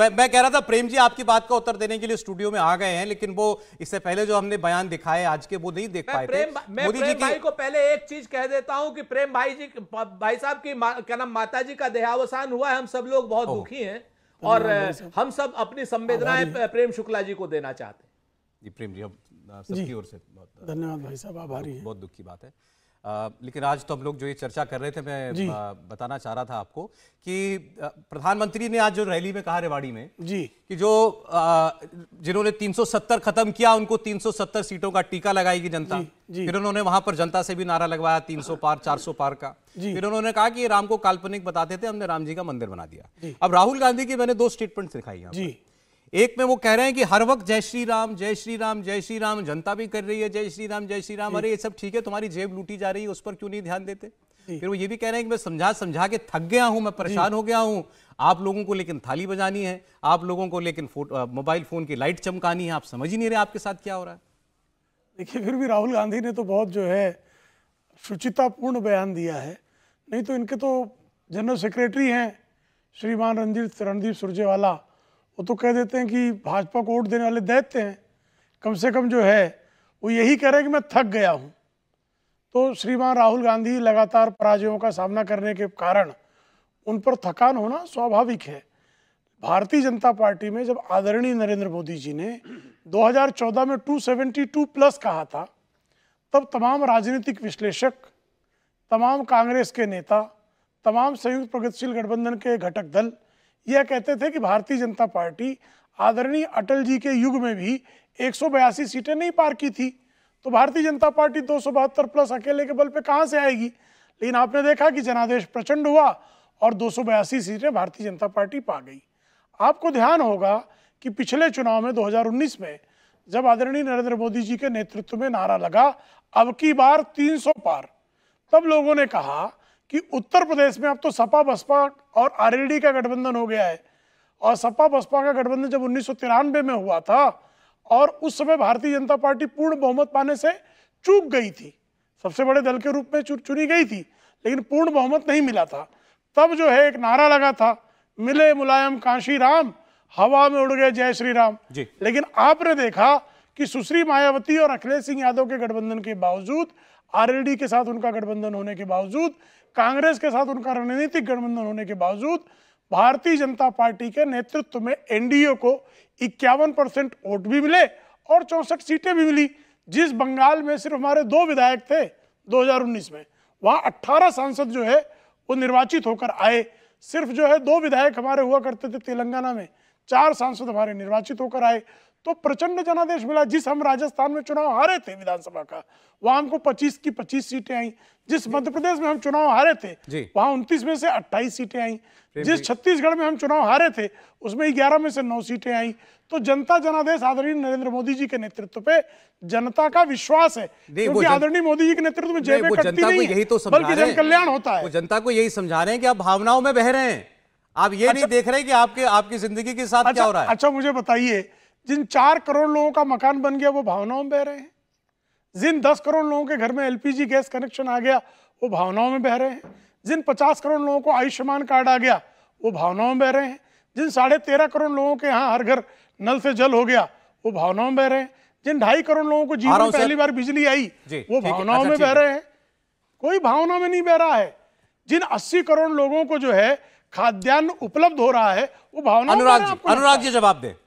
मैं मैं कह रहा था प्रेम जी आपकी बात का उत्तर देने के लिए स्टूडियो में आ गए हैं लेकिन वो इससे पहले जो हमने बयान दिखाए आज के वो नहीं देख पाए प्रेम, मैं प्रेम जी भाई को पहले एक चीज कह देता हूं कि प्रेम भाई जी भाई साहब की क्या नाम माता जी का देहावसान हुआ है हम सब लोग बहुत दुखी हैं और हम सब अपनी संवेदनाएं प्रेम शुक्ला जी को देना चाहते हैं जी प्रेम जी हम सबकी ओर से धन्यवाद भाई साहब आभारी बहुत दुख की बात है लेकिन आज तो हम लोग जो ये चर्चा कर रहे थे मैं बताना चाह रहा था आपको कि प्रधानमंत्री ने आज जो रैली में कहा रेवाड़ी में जी कि जो जिन्होंने 370 खत्म किया उनको 370 सीटों का टीका लगाएगी जनता फिर उन्होंने वहां पर जनता से भी नारा लगवाया 300 पार 400 पार का फिर उन्होंने कहा कि राम को काल्पनिक बताते थे हमने राम जी का मंदिर बना दिया अब राहुल गांधी की मैंने दो स्टेटमेंट दिखाई जी एक में वो कह रहे हैं कि हर वक्त जय श्री राम जय श्री राम जय श्री राम जनता भी कर रही है जय श्री राम जय श्री राम अरे ये सब ठीक है तुम्हारी जेब लूटी जा रही है उस पर क्यों नहीं ध्यान देते फिर वो ये भी कह रहे हैं कि मैं समझा समझा के थक गया हूं मैं परेशान हो गया हूं आप लोगों को लेकिन थाली बजानी है आप लोगों को लेकिन मोबाइल फोन की लाइट चमकानी है आप समझ ही नहीं रहे आपके साथ क्या हो रहा है देखिए फिर भी राहुल गांधी ने तो बहुत जो है शुचितापूर्ण बयान दिया है नहीं तो इनके तो जनरल सेक्रेटरी हैं श्रीमान रणजीत रणदीप सुरजेवाला वो तो कह देते हैं कि भाजपा को वोट देने वाले दैत्य हैं कम से कम जो है वो यही कह रहे हैं कि मैं थक गया हूँ तो श्रीमान राहुल गांधी लगातार पराजयों का सामना करने के कारण उन पर थकान होना स्वाभाविक है भारतीय जनता पार्टी में जब आदरणीय नरेंद्र मोदी जी ने 2014 में 272 प्लस कहा था तब तमाम राजनीतिक विश्लेषक तमाम कांग्रेस के नेता तमाम संयुक्त प्रगतिशील गठबंधन के घटक दल यह कहते थे कि भारतीय जनता पार्टी आदरणीय अटल जी के युग में भी एक सीटें नहीं पार की थी तो भारतीय जनता पार्टी दो प्लस अकेले के बल पे कहाँ से आएगी लेकिन आपने देखा कि जनादेश प्रचंड हुआ और दो सीटें भारतीय जनता पार्टी पा गई आपको ध्यान होगा कि पिछले चुनाव में 2019 में जब आदरणीय नरेंद्र मोदी जी के नेतृत्व में नारा लगा अब की बार 300 पार तब लोगों ने कहा कि उत्तर प्रदेश में अब तो सपा बसपा और आरएलडी का गठबंधन हो गया है और सपा बसपा का गठबंधन जब उन्नीस में हुआ था और उस समय भारतीय जनता पार्टी पूर्ण बहुमत पाने से चूक गई थी सबसे बड़े दल के रूप में चुनी गई थी लेकिन पूर्ण बहुमत नहीं मिला था तब जो है एक नारा लगा था मिले मुलायम काशी राम हवा में उड़ गए जय श्री राम लेकिन आपने देखा कि सुश्री मायावती और अखिलेश सिंह यादव के गठबंधन के बावजूद आरएलडी के साथ उनका गठबंधन होने के बावजूद कांग्रेस के साथ उनका रणनीतिक गठबंधन होने के बावजूद भारतीय जनता पार्टी के नेतृत्व में एनडीए को इक्यावन परसेंट वोट भी मिले और चौंसठ सीटें भी मिली जिस बंगाल में सिर्फ हमारे दो विधायक थे 2019 में वहां 18 सांसद जो है वो निर्वाचित होकर आए सिर्फ जो है दो विधायक हमारे हुआ करते थे तेलंगाना में चार सांसद हमारे निर्वाचित होकर आए तो प्रचंड जनादेश मिला जिस हम राजस्थान में चुनाव हारे थे विधानसभा का वहां हमको 25 की 25 सीटें आई जिस मध्य प्रदेश में हम चुनाव हारे थे वहां उन्तीस में से 28 सीटें आई जिस छत्तीसगढ़ में हम चुनाव हारे थे उसमें ग्यारह में से नौ सीटें आई तो जनता जनादेश आदरणीय नरेंद्र मोदी जी के नेतृत्व पे जनता का विश्वास है क्योंकि आदरणीय मोदी जी के नेतृत्व में जय कटती नहीं यही तो बल्कि जन कल्याण होता है जनता को यही समझा रहे हैं कि आप भावनाओं में बह रहे हैं आप ये नहीं अच्छा। देख रहे कि आपके आपकी जिंदगी के साथ क्या अच्छा, हो रहा है अच्छा मुझे बताइए जिन चार करोड़ लोगों का मकान बन गया वो भावनाओं में बह रहे हैं जिन दस करोड़ लोगों के घर में एलपीजी गैस कनेक्शन आ गया वो भावनाओं में बह रहे हैं जिन पचास करोड़ लोगों को आयुष्मान कार्ड आ गया वो भावनाओं में बह रहे हैं जिन साढ़े तेरह करोड़ लोगों के यहाँ हर घर नल से जल हो गया वो भावनाओं में बह रहे हैं जिन ढाई करोड़ लोगों को जीवन में पहली बार बिजली आई वो अच्छा, भावनाओं में बह रहे हैं कोई भावना में नहीं बह रहा है जिन अस्सी करोड़ लोगों को जो है खाद्यान्न उपलब्ध हो रहा है वो भावना अनुराग जी जवाब दे